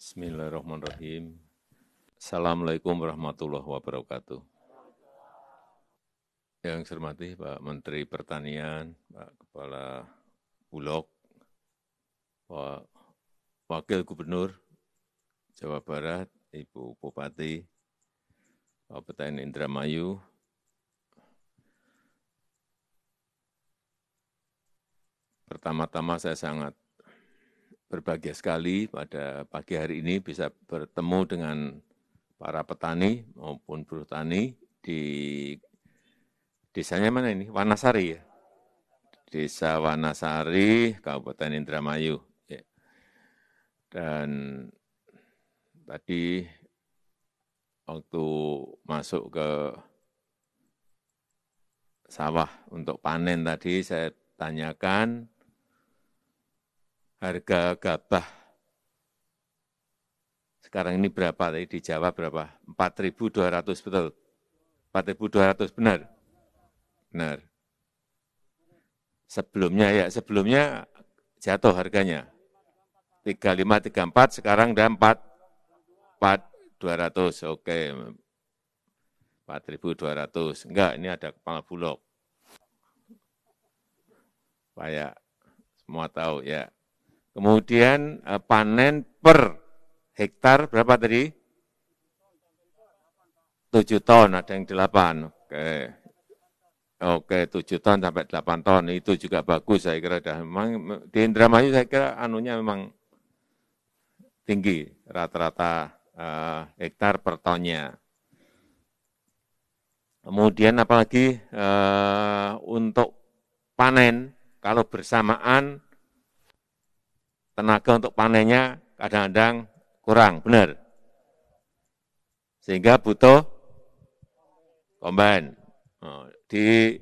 Bismillahirrahmanirrahim. Assalamualaikum warahmatullahi wabarakatuh. Yang saya hormati Pak Menteri Pertanian, Pak Kepala Bulog, Pak Wakil Gubernur Jawa Barat, Ibu Bupati, Pak Petain Indramayu, Pertama-tama saya sangat berbahagia sekali pada pagi hari ini bisa bertemu dengan para petani maupun buruh tani di desanya mana ini? Wanasari ya? Desa Wanasari, Kabupaten Indramayu. Ya. Dan tadi waktu masuk ke sawah untuk panen tadi saya tanyakan harga gabah sekarang ini berapa tadi di Jawa berapa? 4.200 betul. 4.200 benar. Benar. Sebelumnya ya, sebelumnya jatuh harganya. 3534 empat sekarang udah 4 4200. Oke. 4.200. Enggak, ini ada kepala bulog. Pak ya semua tahu ya. Kemudian eh, panen per hektar berapa tadi? 7 ton, ada yang 8. Oke. Oke, 7 ton sampai 8 ton itu juga bagus saya kira dah. Memang di Indramayu saya kira anunya memang tinggi rata-rata uh, hektar per tonnya. Kemudian apalagi uh, untuk panen kalau bersamaan tenaga untuk panennya kadang-kadang kurang, benar. Sehingga butuh kombain. Oh, di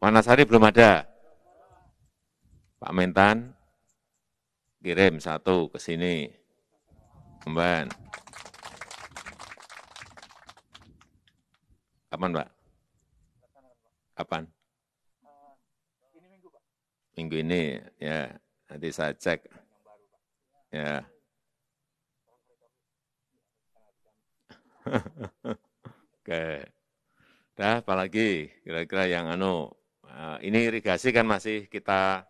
Wanasari belum ada. Pak Mentan kirim satu ke sini, kombain. Kapan, Pak? Kapan? Eh, minggu ini, ya. Nanti saya cek. Ya. Oke. Dah, apalagi kira-kira yang anu eh, ini irigasi kan masih kita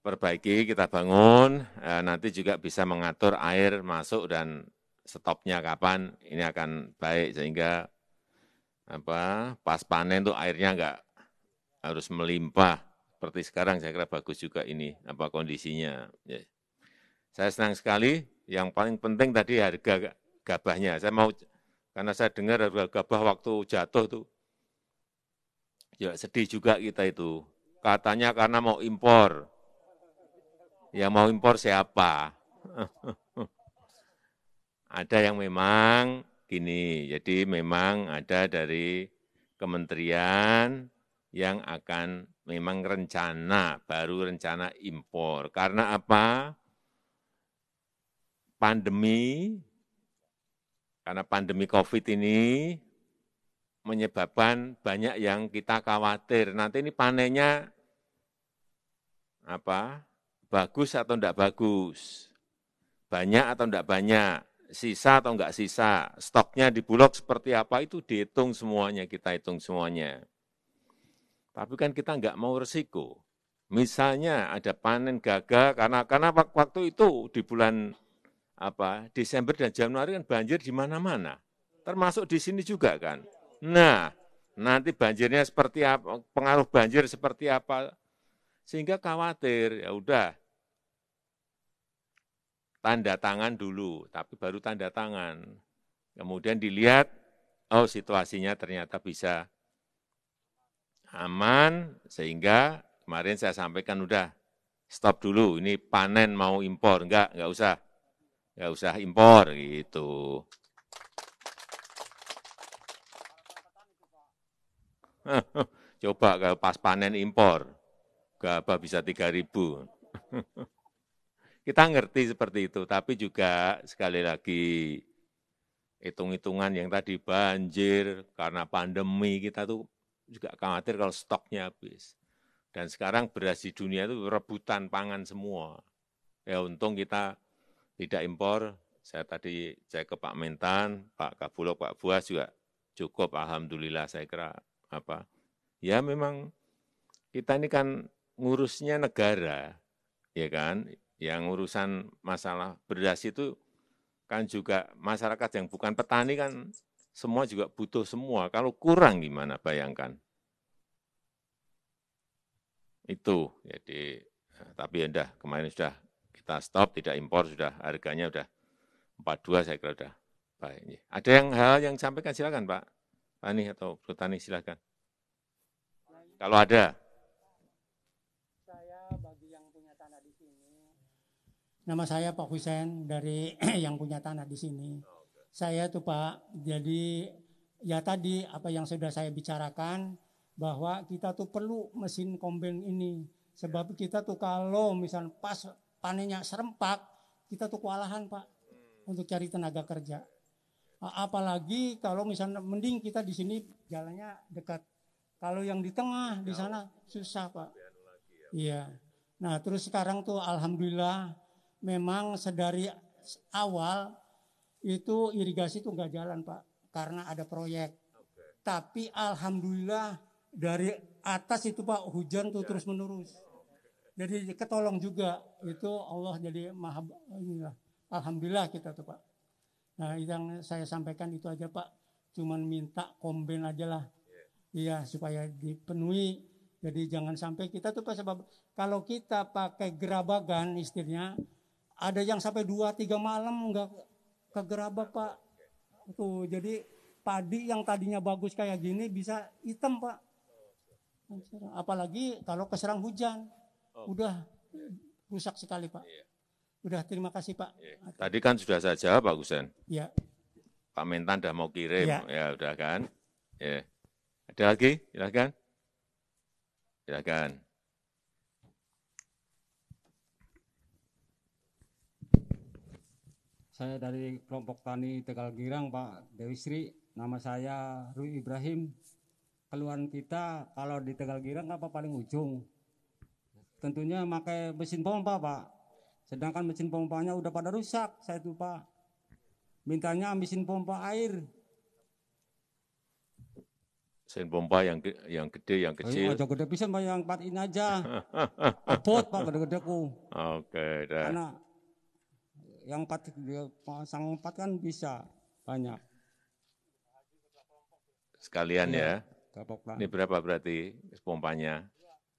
perbaiki, kita bangun, eh, nanti juga bisa mengatur air masuk dan stopnya kapan, ini akan baik sehingga apa pas panen tuh airnya enggak harus melimpah seperti sekarang saya kira bagus juga ini apa kondisinya. Ya. Saya senang sekali, yang paling penting tadi harga gabahnya. Saya mau, karena saya dengar harga gabah waktu jatuh itu, ya sedih juga kita itu. Katanya karena mau impor. Yang mau impor siapa? ada yang memang gini, jadi memang ada dari kementerian yang akan memang rencana, baru rencana impor. Karena apa? pandemi, karena pandemi COVID ini menyebabkan banyak yang kita khawatir. Nanti ini panennya apa bagus atau enggak bagus, banyak atau enggak banyak, sisa atau enggak sisa, stoknya di bulog seperti apa itu dihitung semuanya, kita hitung semuanya. Tapi kan kita enggak mau resiko. Misalnya ada panen gagal karena karena waktu itu di bulan apa Desember dan Januari kan banjir di mana-mana. Termasuk di sini juga kan. Nah, nanti banjirnya seperti apa, pengaruh banjir seperti apa. Sehingga khawatir, ya udah tanda tangan dulu, tapi baru tanda tangan. Kemudian dilihat, oh situasinya ternyata bisa aman, sehingga kemarin saya sampaikan udah stop dulu, ini panen mau impor, enggak, enggak usah nggak usah impor gitu. Coba kalau pas panen impor, gabah bisa 3000 Kita ngerti seperti itu, tapi juga sekali lagi hitung-hitungan yang tadi banjir karena pandemi kita tuh juga khawatir kalau stoknya habis. Dan sekarang beras di dunia itu rebutan pangan semua. Ya untung kita tidak impor, saya tadi cek ke Pak Mentan, Pak Kabulok, Pak Buas juga cukup, Alhamdulillah saya kira apa. Ya memang kita ini kan ngurusnya negara, ya kan, yang urusan masalah beras itu kan juga masyarakat yang bukan petani kan semua juga butuh semua. Kalau kurang gimana bayangkan? Itu jadi eh, tapi ya kemarin sudah kita stop, tidak impor, sudah harganya sudah 42 saya kira sudah baik. Ada yang hal yang sampaikan silakan Pak Tani atau Bu Tani silakan. Kalau ada. Saya bagi yang punya tanah di sini. Nama saya Pak Husen dari yang punya tanah di sini. Saya tuh Pak, jadi ya tadi apa yang sudah saya bicarakan bahwa kita tuh perlu mesin kombin ini. Sebab ya. kita tuh kalau misalnya pas panennya serempak, kita tuh kewalahan Pak hmm. untuk cari tenaga kerja. Apalagi kalau misalnya mending kita di sini jalannya dekat. Kalau yang di tengah di sana susah ya, Pak. Iya. Nah terus sekarang tuh alhamdulillah memang sedari awal itu irigasi tuh nggak jalan Pak karena ada proyek. Tapi alhamdulillah dari atas itu Pak hujan tuh ya. terus menerus jadi ketolong juga itu Allah jadi maha inilah alhamdulillah kita tuh Pak nah yang saya sampaikan itu aja Pak cuman minta komben aja lah iya. iya supaya dipenuhi jadi jangan sampai kita tuh Pak sebab kalau kita pakai gerabagan istrinya ada yang sampai dua tiga malam nggak gerabak Pak tuh jadi padi yang tadinya bagus kayak gini bisa hitam pak oh, apalagi kalau keserang hujan Oh. Udah rusak sekali Pak. Yeah. Udah terima kasih Pak. Iya. Tadi kan sudah saya jawab Pak Husen. Iya. Pak Mentan sudah mau kirim, ya, ya udah kan. Ya. Ada lagi? Silakan. Silakan. Saya dari kelompok tani Tegal Girang, Pak Dewi Sri. Nama saya Rui Ibrahim. Keluhan kita kalau di Tegal Girang apa paling ujung? tentunya pakai mesin pompa pak sedangkan mesin pompanya udah pada rusak saya itu pak mintanya mesin pompa air mesin pompa yang ge yang gede yang kecil aja gede bisa pak yang empat ini aja pot pak gede gedeku oke okay, karena yang empat pasang empat kan bisa banyak sekalian iya, ya, ya. Ini berapa berarti pompanya?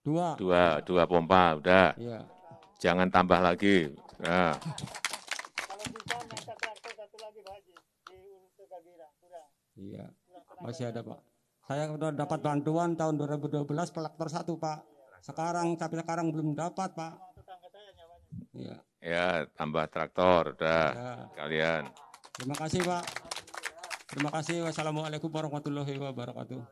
Dua. Dua, dua pompa, udah. Ya. Jangan tambah lagi. Nah. Iya, masih ada Pak. Saya sudah dapat bantuan tahun 2012 pelaktor satu Pak. Sekarang tapi sekarang belum dapat Pak. Iya. Ya, tambah traktor udah ya. kalian. Terima kasih Pak. Terima kasih. Wassalamualaikum warahmatullahi wabarakatuh.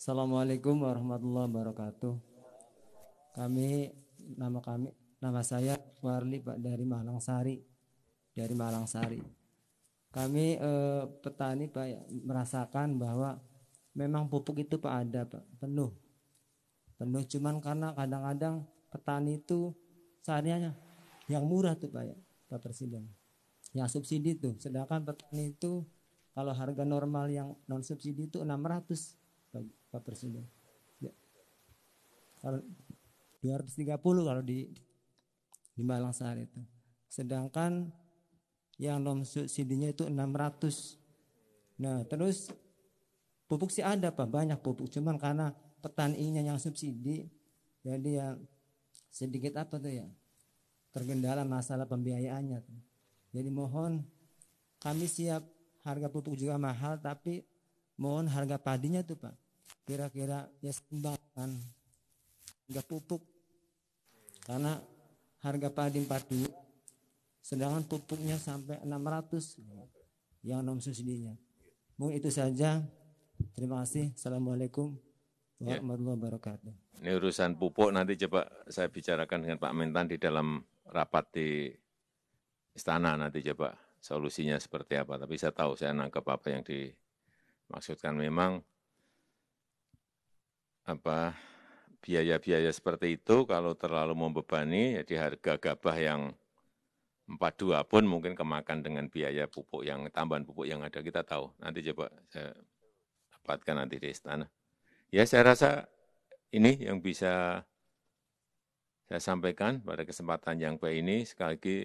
Assalamualaikum warahmatullahi wabarakatuh. Kami nama kami nama saya Warli Pak dari Malang Sari. Dari Malang Sari. Kami eh, petani Pak ya, merasakan bahwa memang pupuk itu Pak ada Pak penuh. Penuh cuman karena kadang-kadang petani itu seharianya yang murah tuh Pak ya, Pak Presiden yang subsidi tuh. Sedangkan petani itu kalau harga normal yang non subsidi itu 600 Pak Presiden. Ya. Kalau 230 kalau di di Malang saat itu. Sedangkan yang non subsidinya itu 600. Nah, terus pupuk sih ada Pak, banyak pupuk. Cuman karena petani petaninya yang subsidi jadi yang sedikit apa tuh ya tergendala masalah pembiayaannya tuh. Jadi mohon kami siap harga pupuk juga mahal tapi mohon harga padinya tuh Pak kira-kira ya sembangan harga pupuk karena harga padi 42 sedangkan pupuknya sampai 600 yang non subsidinya mungkin itu saja terima kasih assalamualaikum warahmatullahi wabarakatuh ini urusan pupuk nanti coba saya bicarakan dengan Pak Mentan di dalam rapat di istana nanti coba solusinya seperti apa. Tapi saya tahu, saya nangkep apa yang dimaksudkan memang apa biaya-biaya seperti itu kalau terlalu membebani, jadi ya harga gabah yang 42 pun mungkin kemakan dengan biaya pupuk yang tambahan pupuk yang ada kita tahu. Nanti coba saya dapatkan nanti di istana. Ya saya rasa ini yang bisa saya sampaikan pada kesempatan yang baik ini sekali lagi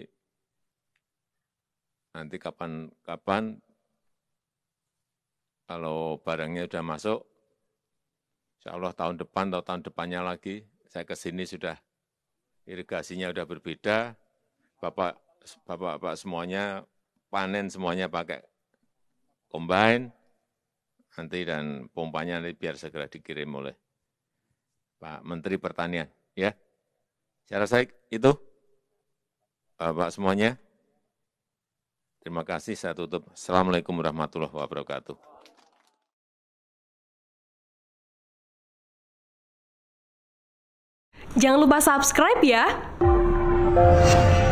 nanti kapan-kapan kalau barangnya sudah masuk, insya Allah tahun depan atau tahun depannya lagi, saya ke sini sudah irigasinya sudah berbeda, Bapak bapak semuanya panen semuanya pakai combine, nanti dan pompanya nanti biar segera dikirim oleh Pak Menteri Pertanian. Ya, saya rasa itu Bapak semuanya. Terima kasih, saya tutup. Assalamualaikum warahmatullahi wabarakatuh. Jangan lupa subscribe ya.